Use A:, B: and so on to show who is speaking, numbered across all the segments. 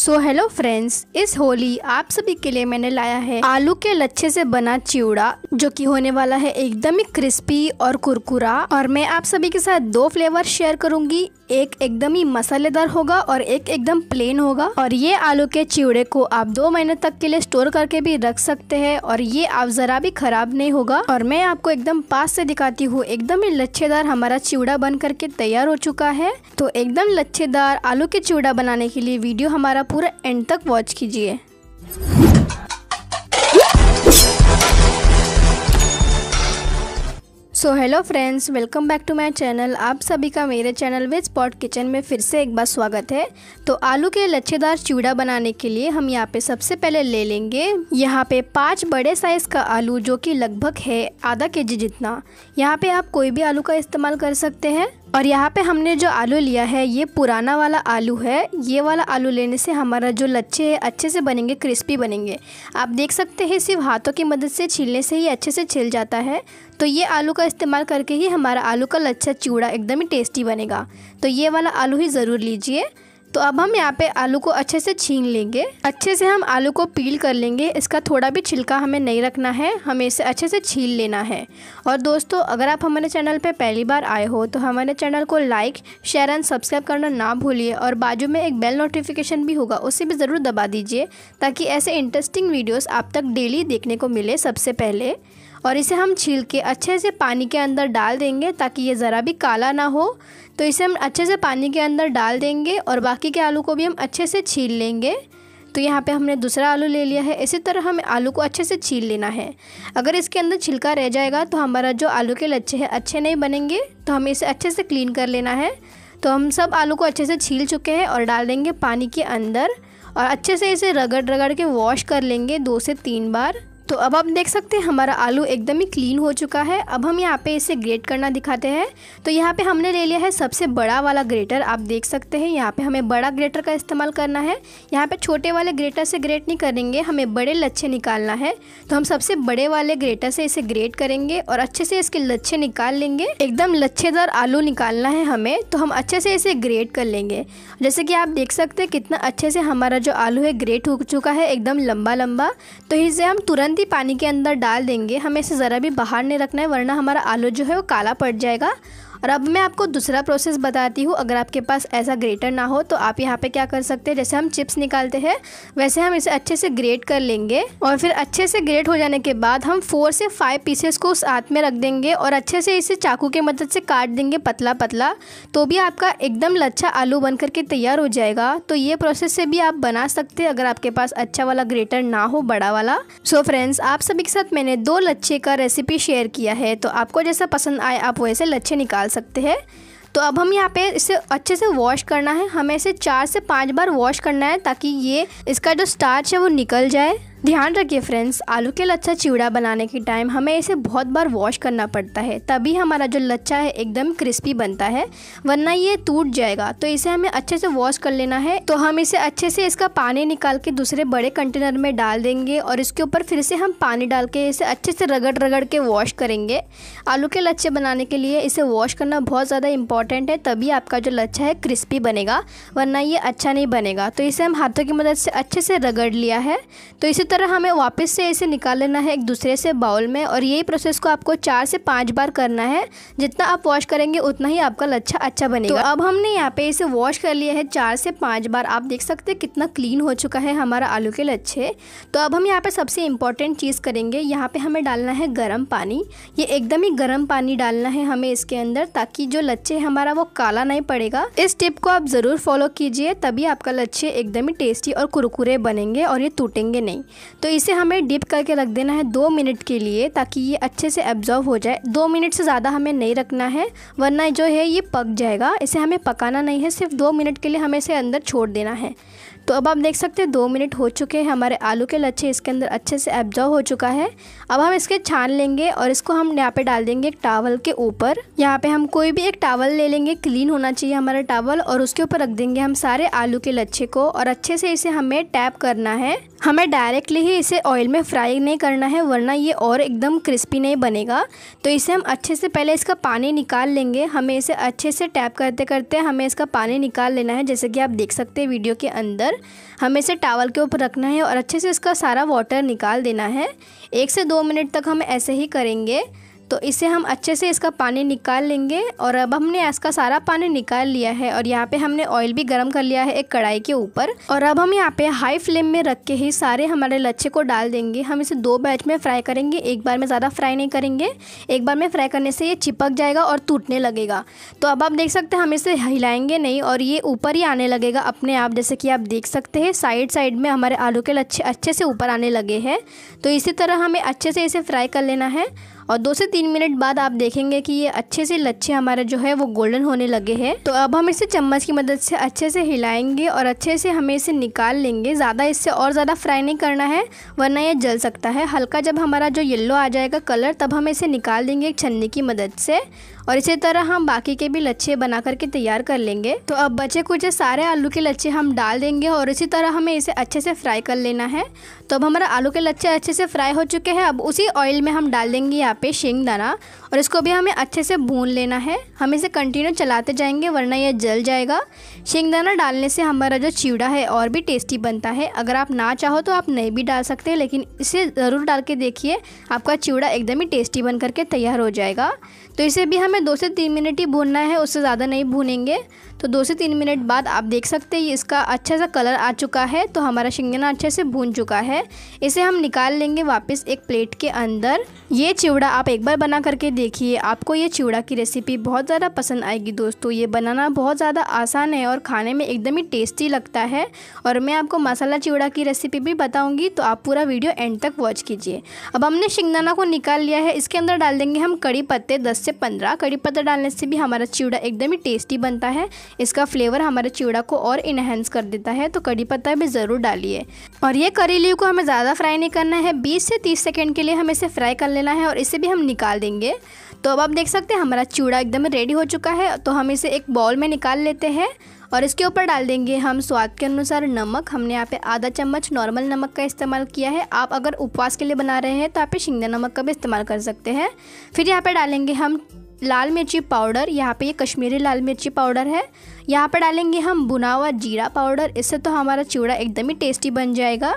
A: सो hello friends इस होली आप सभी के लिए मैंने लाया है आलू के लच्छे से बना चिवड़ा जो कि होने वाला है एकदम ही क्रिस्पी और कुरकुरा और मैं आप सभी के साथ दो फ्लेवर शेयर करूंगी एक एकदम ही मसालेदार होगा और एक एकदम प्लेन होगा और ये आलू के चिवड़े को आप दो महीने तक के लिए स्टोर करके भी रख सकते हैं और ये आप जरा भी खराब नहीं होगा और मैं आपको एकदम पास से दिखाती हूँ एकदम ही लच्छेदार हमारा चिवड़ा बन करके तैयार हो चुका है तो एकदम लच्छेदार आलू के चिवड़ा बनाने के लिए वीडियो हमारा पूरा एंड तक वॉच कीजिए so hello friends welcome back to my channel आप सभी का मेरे चैनल वे स्पॉट किचन में फिर से एक बार स्वागत है तो आलू के लच्छेदार चूड़ा बनाने के लिए हम यहाँ पे सबसे पहले ले लेंगे यहाँ पे पांच बड़े साइज़ का आलू जो कि लगभग है आधा जी जितना यहाँ पे आप कोई भी आलू का इस्तेमाल कर सकते हैं और यहाँ पे हमने जो आलू लिया है ये पुराना वाला आलू है ये वाला आलू लेने से हमारा जो लच्छे है अच्छे से बनेंगे क्रिस्पी बनेंगे आप देख सकते हैं सिर्फ हाथों की मदद से छीलने से ही अच्छे से छिल जाता है तो ये आलू का इस्तेमाल करके ही हमारा आलू का लच्छा चूड़ा एकदम ही टेस्टी बनेगा तो ये वाला आलू ही ज़रूर लीजिए तो अब हम यहाँ पे आलू को अच्छे से छीन लेंगे अच्छे से हम आलू को पील कर लेंगे इसका थोड़ा भी छिलका हमें नहीं रखना है हमें इसे अच्छे से छील लेना है और दोस्तों अगर आप हमारे चैनल पे पहली बार आए हो तो हमारे चैनल को लाइक शेयर एंड सब्सक्राइब करना ना भूलिए और बाजू में एक बेल नोटिफिकेशन भी होगा उसे भी ज़रूर दबा दीजिए ताकि ऐसे इंटरेस्टिंग वीडियोज़ आप तक डेली देखने को मिले सबसे पहले और इसे हम छील के अच्छे से पानी के अंदर डाल देंगे ताकि ये ज़रा भी काला ना हो तो इसे हम अच्छे से पानी के अंदर डाल देंगे और बाकी के आलू को भी हम अच्छे से छील लेंगे तो यहाँ पे हमने दूसरा आलू ले लिया है इसी तरह हमें आलू को अच्छे से छील लेना है अगर इसके अंदर छिलका रह जाएगा तो हमारा जो आलू के लच्छे हैं अच्छे नहीं बनेंगे तो हमें इसे अच्छे से क्लीन कर लेना है तो हम सब आलू को अच्छे से छील चुके हैं और डाल देंगे पानी के अंदर और अच्छे से इसे रगड़ रगड़ के वॉश कर लेंगे दो से तीन बार तो अब आप देख सकते हैं हमारा आलू एकदम ही क्लीन हो चुका है अब हम यहाँ पे इसे ग्रेट करना दिखाते हैं तो यहाँ पे हमने ले लिया है सबसे बड़ा वाला ग्रेटर आप देख सकते हैं यहाँ पे हमें बड़ा ग्रेटर का इस्तेमाल करना है यहाँ पे छोटे वाले ग्रेटर से ग्रेट नहीं करेंगे हमें बड़े लच्छे निकालना है तो हम सबसे बड़े वाले ग्रेटर से इसे ग्रेट करेंगे और अच्छे से इसके लच्छे निकाल लेंगे एकदम लच्छेदार आलू निकालना है हमें तो हम अच्छे से इसे ग्रेट कर लेंगे जैसे कि आप देख सकते हैं कितना अच्छे से हमारा जो आलू है ग्रेट हो चुका है एकदम लंबा लंबा तो इसे हम तुरंत ही पानी के अंदर डाल देंगे हमें इसे ज़रा भी बाहर नहीं रखना है वरना हमारा आलू जो है वो काला पड़ जाएगा और अब मैं आपको दूसरा प्रोसेस बताती हूँ अगर आपके पास ऐसा ग्रेटर ना हो तो आप यहाँ पे क्या कर सकते हैं जैसे हम चिप्स निकालते हैं वैसे हम इसे अच्छे से ग्रेट कर लेंगे और फिर अच्छे से ग्रेट हो जाने के बाद हम फोर से फाइव पीसेस को उस हाथ में रख देंगे और अच्छे से इसे चाकू की मदद से काट देंगे पतला पतला तो भी आपका एकदम लच्छा आलू बन करके तैयार हो जाएगा तो ये प्रोसेस से भी आप बना सकते हैं अगर आपके पास अच्छा वाला ग्रेटर ना हो बड़ा वाला सो so फ्रेंड्स आप सभी के साथ मैंने दो लच्छे का रेसिपी शेयर किया है तो आपको जैसा पसंद आए आप वैसे लच्छे निकाल सकते हैं तो अब हम यहाँ पे इसे अच्छे से वॉश करना है हमें इसे चार से पाँच बार वॉश करना है ताकि ये इसका जो स्टार्च है वो निकल जाए ध्यान रखिए फ्रेंड्स आलू के लच्छा चिवड़ा बनाने के टाइम हमें इसे बहुत बार वॉश करना पड़ता है तभी हमारा जो लच्छा है एकदम क्रिस्पी बनता है वरना ये टूट जाएगा तो इसे हमें अच्छे से वॉश कर लेना है तो हम इसे अच्छे से इसका पानी निकाल के दूसरे बड़े कंटेनर में डाल देंगे और इसके ऊपर फिर से हम पानी डाल के इसे अच्छे से रगड़ रगड़ के वॉश करेंगे आलू के लच्छे बनाने के लिए इसे वॉश करना बहुत ज़्यादा इंपॉर्टेंट है तभी आपका जो लच्छा है क्रिस्पी बनेगा वरना ये अच्छा नहीं बनेगा तो इसे हम हाथों की मदद से अच्छे से रगड़ लिया है तो इसे तरह हमें वापस से इसे निकाल लेना है एक दूसरे से बाउल में और यही प्रोसेस को आपको चार से पाँच बार करना है जितना आप वॉश करेंगे उतना ही आपका लच्छा अच्छा बनेगा तो अब हमने यहाँ पे इसे वॉश कर लिया है चार से पाँच बार आप देख सकते हैं कितना क्लीन हो चुका है हमारा आलू के लच्छे तो अब हम यहाँ पर सबसे इम्पॉर्टेंट चीज़ करेंगे यहाँ पर हमें डालना है गर्म पानी ये एकदम ही गर्म पानी डालना है हमें इसके अंदर ताकि जो लच्छे हमारा वो काला नहीं पड़ेगा इस टिप को आप ज़रूर फॉलो कीजिए तभी आपका लच्छे एकदम ही टेस्टी और कुरकुरे बनेंगे और ये टूटेंगे नहीं तो इसे हमें डिप करके रख देना है दो मिनट के लिए ताकि ये अच्छे से एब्जॉर्व हो जाए दो मिनट से ज़्यादा हमें नहीं रखना है वरना जो है ये पक जाएगा इसे हमें पकाना नहीं है सिर्फ दो मिनट के लिए हमें इसे अंदर छोड़ देना है तो अब आप देख सकते हैं दो मिनट हो चुके हैं हमारे आलू के लच्छे इसके अंदर अच्छे से एब्जॉर्व हो चुका है अब हम इसके छान लेंगे और इसको हम यहाँ पे डाल देंगे एक टावल के ऊपर यहाँ पे हम कोई भी एक टावल ले लेंगे क्लीन होना चाहिए हमारा टावल और उसके ऊपर रख देंगे हम सारे आलू के लच्छे को और अच्छे से इसे हमें टैप करना है हमें डायरेक्टली ही इसे ऑयल में फ्राई नहीं करना है वरना ये और एकदम क्रिस्पी नहीं बनेगा तो इसे हम अच्छे से पहले इसका पानी निकाल लेंगे हमें इसे अच्छे से टैप करते करते हमें इसका पानी निकाल लेना है जैसे कि आप देख सकते हैं वीडियो के अंदर पर हमें इसे टावल के ऊपर रखना है और अच्छे से इसका सारा वाटर निकाल देना है एक से दो मिनट तक हम ऐसे ही करेंगे तो इसे हम अच्छे से इसका पानी निकाल लेंगे और अब हमने इसका सारा पानी निकाल लिया है और यहाँ पे हमने ऑयल भी गर्म कर लिया है एक कढ़ाई के ऊपर और अब हम यहाँ पे हाई फ्लेम में रख के ही सारे हमारे लच्छे को डाल देंगे हम इसे दो बैच में फ्राई करेंगे एक बार में ज़्यादा फ्राई नहीं करेंगे एक बार में फ्राई करने से ये चिपक जाएगा और टूटने लगेगा तो अब आप देख सकते हैं हम इसे हिलाएंगे नहीं और ये ऊपर ही आने लगेगा अपने आप जैसे कि आप देख सकते हैं साइड साइड में हमारे आलू के लच्छे अच्छे से ऊपर आने लगे हैं तो इसी तरह हमें अच्छे से इसे फ्राई कर लेना है और दो से तीन मिनट बाद आप देखेंगे कि ये अच्छे से लच्छे हमारे जो है वो गोल्डन होने लगे हैं तो अब हम इसे चम्मच की मदद से अच्छे से हिलाएंगे और अच्छे से हमें इसे निकाल लेंगे ज़्यादा इससे और ज़्यादा फ्राई नहीं करना है वरना यह जल सकता है हल्का जब हमारा जो येल्लो आ जाएगा कलर तब हम इसे निकाल देंगे एक छन्नी की मदद से और इसी तरह हम बाकी के भी लच्छे बना करके तैयार कर लेंगे तो अब बचे कुछ सारे आलू के लच्छे हम डाल देंगे और इसी तरह हमें इसे अच्छे से फ्राई कर लेना है तो अब हमारा आलू के लच्छे अच्छे से फ्राई हो चुके हैं अब उसी ऑयल में हम डाल देंगे यहाँ पे शेंग दाना और इसको भी हमें अच्छे से भून लेना है हम इसे कंटिन्यू चलाते जाएंगे वरना यह जल जाएगा शेंग दाना डालने से हमारा जो चिवड़ा है और भी टेस्टी बनता है अगर आप ना चाहो तो आप नहीं भी डाल सकते लेकिन इसे ज़रूर डाल के देखिए आपका चिवड़ा एकदम ही टेस्टी बन करके तैयार हो जाएगा तो इसे भी हम हमें दो से तीन मिनट ही भूनना है उससे ज़्यादा नहीं भूनेंगे तो दो से तीन मिनट बाद आप देख सकते हैं इसका अच्छा सा कलर आ चुका है तो हमारा शिंगना अच्छे से भून चुका है इसे हम निकाल लेंगे वापस एक प्लेट के अंदर ये चिवड़ा आप एक बार बना करके देखिए आपको ये चिवड़ा की रेसिपी बहुत ज़्यादा पसंद आएगी दोस्तों ये बनाना बहुत ज़्यादा आसान है और खाने में एकदम ही टेस्टी लगता है और मैं आपको मसाला चिवड़ा की रेसिपी भी बताऊँगी तो आप पूरा वीडियो एंड तक वॉच कीजिए अब हमने शिंगदाना को निकाल लिया है इसके अंदर डाल देंगे हम कड़ी पत्ते दस से पंद्रह कड़ी पत्ते डालने से भी हमारा चिवड़ा एकदम ही टेस्टी बनता है इसका फ्लेवर हमारे चिवड़ा को और इन्हेंस कर देता है तो कड़ी पत्ता भी ज़रूर डालिए और ये करी लीव को हमें ज़्यादा फ्राई नहीं करना है बीस से तीस सेकेंड के लिए हम इसे फ्राई कर लेना है और इसे भी हम निकाल देंगे तो अब आप देख सकते हैं हमारा चूड़ा एकदम रेडी हो चुका है तो हम इसे एक बॉल में निकाल लेते हैं और इसके ऊपर डाल देंगे हम स्वाद के अनुसार नमक हमने यहाँ पे आधा चम्मच नॉर्मल नमक का इस्तेमाल किया है आप अगर उपवास के लिए बना रहे हैं तो आप शिंगदा नमक का भी इस्तेमाल कर सकते हैं फिर यहाँ पे डालेंगे हम लाल मिर्ची पाउडर यहाँ पे ये कश्मीरी लाल मिर्ची पाउडर है यहाँ पर डालेंगे हम बुना हुआ जीरा पाउडर इससे तो हमारा चिवड़ा एकदम ही टेस्टी बन जाएगा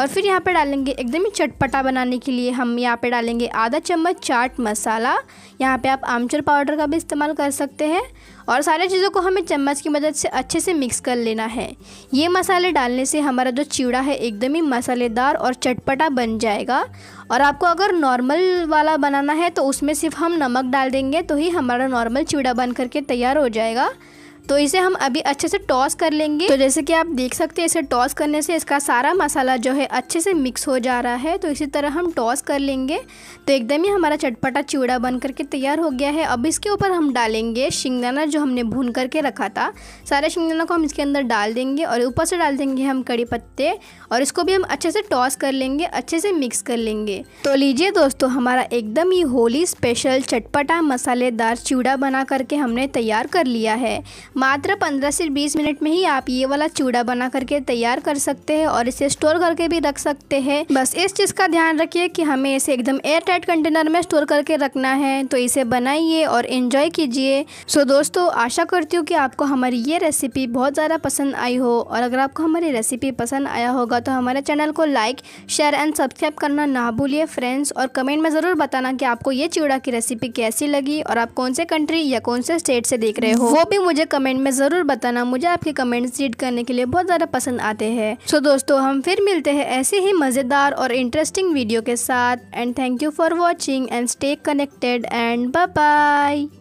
A: और फिर यहाँ पर डालेंगे एकदम ही चटपटा बनाने के लिए हम यहाँ पर डालेंगे आधा चम्मच चाट मसाला यहाँ पे आप आमचूर पाउडर का भी इस्तेमाल कर सकते हैं और सारे चीज़ों को हमें चम्मच की मदद से अच्छे से मिक्स कर लेना है ये मसाले डालने से हमारा जो चिवड़ा है एकदम ही मसालेदार और चटपटा बन जाएगा और आपको अगर नॉर्मल वाला बनाना है तो उसमें सिर्फ हम नमक डाल देंगे तो ही हमारा नॉर्मल चिवड़ा बन करके तैयार हो जाएगा तो इसे हम अभी अच्छे से टॉस कर लेंगे तो जैसे कि आप देख सकते हैं इसे टॉस करने से इसका सारा मसाला जो है अच्छे से मिक्स हो जा रहा है तो इसी तरह हम टॉस कर लेंगे तो एकदम ही हमारा चटपटा चिवड़ा बन करके तैयार हो गया है अब इसके ऊपर हम डालेंगे शिंगदाना जो हमने भून करके रखा था सारे शिंगदाना को हम इसके अंदर डाल देंगे और ऊपर से डाल देंगे हम कड़ी पत्ते और इसको भी हम अच्छे से टॉस कर लेंगे अच्छे से मिक्स कर लेंगे तो लीजिए दोस्तों हमारा एकदम ही होली स्पेशल चटपटा मसालेदार चिवड़ा बना करके हमने तैयार कर लिया है मात्र 15 से 20 मिनट में ही आप ये वाला चूड़ा बना करके तैयार कर सकते हैं और इसे स्टोर करके भी रख सकते हैं बस इस चीज़ का ध्यान रखिए कि हमें इसे एकदम एयर टाइट कंटेनर में स्टोर करके रखना है तो इसे बनाइए और इन्जॉय कीजिए सो दोस्तों आशा करती हूँ कि आपको हमारी ये रेसिपी बहुत ज़्यादा पसंद आई हो और अगर आपको हमारी रेसिपी पसंद आया होगा तो हमारे चैनल को लाइक शेयर एंड सब्सक्राइब करना ना भूलिए फ्रेंड्स और कमेंट में ज़रूर बताना कि आपको ये चूड़ा की रेसिपी कैसी लगी और आप कौन से कंट्री या कौन से स्टेट से देख रहे हो वो भी मुझे कमेंट कमेंट में ज़रूर बताना मुझे आपके कमेंट्स रीड करने के लिए बहुत ज़्यादा पसंद आते हैं सो so, दोस्तों हम फिर मिलते हैं ऐसे ही मज़ेदार और इंटरेस्टिंग वीडियो के साथ and thank you for watching and stay connected and bye